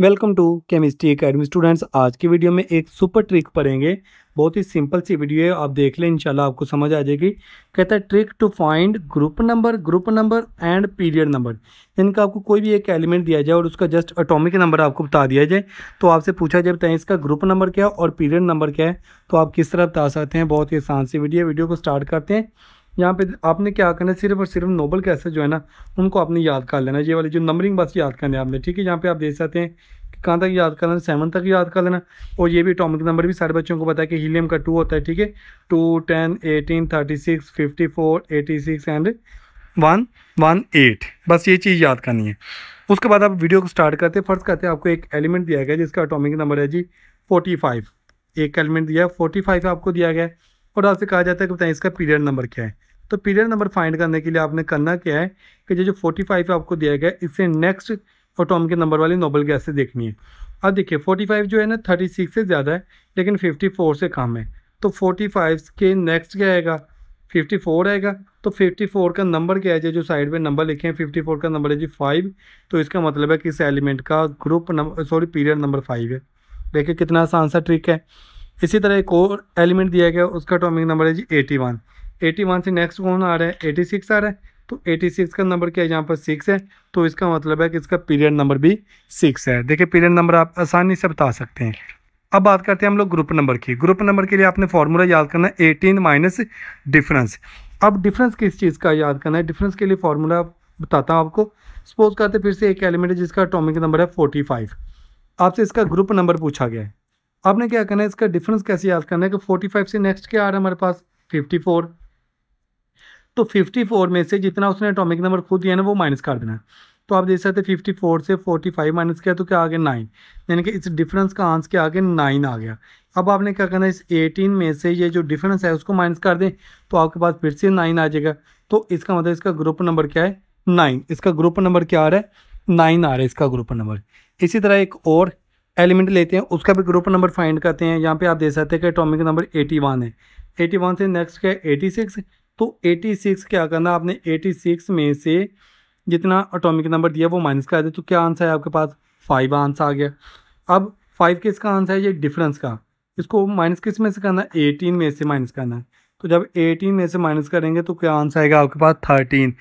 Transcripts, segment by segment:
welcome to chemistry academy students आज की video में एक सुपर ट्रिक पढ़ेंगे बहुत ही सिंपल सी वीडियो है आप देख लें इंशाल्लाह आपको समझ आ जाएगी कहता है trick to find group number group number and period number इनका आपको कोई भी एक एलिमेंट दिया जाए और उसका जस्ट अटोमिक नंबर आपको बता दिया जाए तो आपसे पूछा जाए बताएं इसका ग्रुप नंबर क्या है और पीरियड नंबर क्या है तो आप किस तरह बता सकते हैं बहुत ही आसान सी वीडियो वीडियो को स्टार्ट करते हैं यहाँ पे आपने क्या करना है सिर्फ और सिर्फ नोबल कैसे जो है ना उनको आपने याद कर लेना ये वाली जो नंबरिंग बस याद करनी है आपने ठीक है यहाँ पे आप देख सकते हैं कि कहाँ तक याद कर लेना सेवन तक याद कर लेना और ये भी अटोमिक नंबर भी सारे बच्चों को पता है कि हीलियम का टू होता है ठीक है two ten eighteen thirty six fifty four eighty six and one one eight बस ये चीज़ याद करनी है उसके बाद आप वीडियो को स्टार्ट करते हैं फर्स्ट करते हैं आपको एक एलिमेंट दिया गया जिसका अटोमिक नंबर है जी फोर्टी फाइव एक एलिमेंट दिया है फोर्टी फाइव आपको दिया गया है और आपसे कहा जाता है कि बताएं इसका पीरियड नंबर क्या है तो पीरियड नंबर फाइंड करने के लिए आपने करना क्या है कि जो जो फोर्टी फाइव आपको दिया गया इससे नेक्स्ट ऑटोम के नंबर वाली नोबल गैसें देखनी है अब देखिए फोर्टी फाइव जो है ना थर्टी सिक्स से ज़्यादा है लेकिन फिफ्टी फोर से कम है तो फोर्टी फाइव के नेक्स्ट क्या आएगा फिफ्टी फोर आएगा तो फिफ्टी फोर का नंबर क्या है जो साइड में नंबर लिखे हैं फिफ्टी फोर का नंबर है जी फाइव तो इसका मतलब है कि इस एलिमेंट का group number sorry period number five है देखिए कितना आसान सा ट्रिक है इसी तरह एक और एलिमेंट दिया गया उसका अटोमिक नंबर है Z eighty one eighty one से नेक्स्ट कौन आ रहा है एटी सिक्स आ रहा है तो एटी सिक्स का नंबर क्या है यहाँ पर सिक्स है तो इसका मतलब है कि इसका पीरियड नंबर भी सिक्स है देखिए पीरियड नंबर आप आसानी से बता सकते हैं अब बात करते हैं हम लोग ग्रुप नंबर की ग्रुप नंबर के लिए आपने फॉर्मूला याद करना है एटीन माइनस डिफरेंस अब डिफरेंस किस चीज़ का याद करना है डिफरेंस के लिए फार्मूला बताता हूँ आपको सपोज करते फिर से एक एलिमेंट है जिसका अटोमिक नंबर है फोर्टी फाइव आपसे इसका ग्रुप नंबर पूछा गया है आपने क्या करना है इसका डिफरेंस कैसे याद करना है कि फोर्टी फाइव से नेक्स्ट क्या आ रहा है हमारे पास फिफ्टी फोर तो 54 में से जितना उसने एटॉमिक नंबर खुद दिया ना वो माइनस कर देना है तो आप देख सकते हैं 54 से 45 माइनस किया तो क्या आ गया नाइन यानी कि इस डिफरेंस का आंसर क्या आ गया नाइन आ गया अब आपने क्या करना है इस 18 में से ये जो डिफरेंस है उसको माइनस कर दें तो आपके पास फिर से नाइन आ जाएगा तो इसका मतलब इसका ग्रुप नंबर क्या है नाइन इसका ग्रुप नंबर क्या आ रहा है नाइन आ रहा है इसका ग्रुप नंबर इसी तरह एक और एलिमेंट लेते हैं उसका भी ग्रुप नंबर फाइंड करते हैं यहाँ पे आप देख सकते हैं कि एटॉमिक नंबर 81 है 81 से नेक्स्ट क्या है 86 तो 86 क्या करना आपने 86 में से जितना अटोमिक नंबर दिया वो माइनस कर दे तो क्या आंसर है आपके पास फाइव आंसर आ गया अब फाइव के इसका आंसर है ये डिफरेंस का इसको माइनस किस में से करना है एटीन में से माइनस करना है तो जब एटीन में से माइनस करेंगे तो क्या आंसर आएगा आपके पास थर्टीन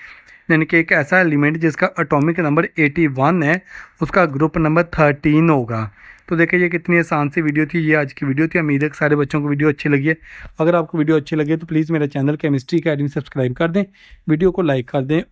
यानी कि एक ऐसा एलिमेंट जिसका अटोमिक नंबर एटी वन है उसका ग्रुप नंबर थर्टीन होगा तो देखिए ये कितनी आसान सी वीडियो थी ये आज की वीडियो थी उम्मीद है कि सारे बच्चों को वीडियो अच्छी लगी है अगर आपको वीडियो अच्छी लगे तो प्लीज़ मेरा चैनल केमिस्ट्री अकेडमी सब्सक्राइब कर दें वीडियो को लाइक कर दें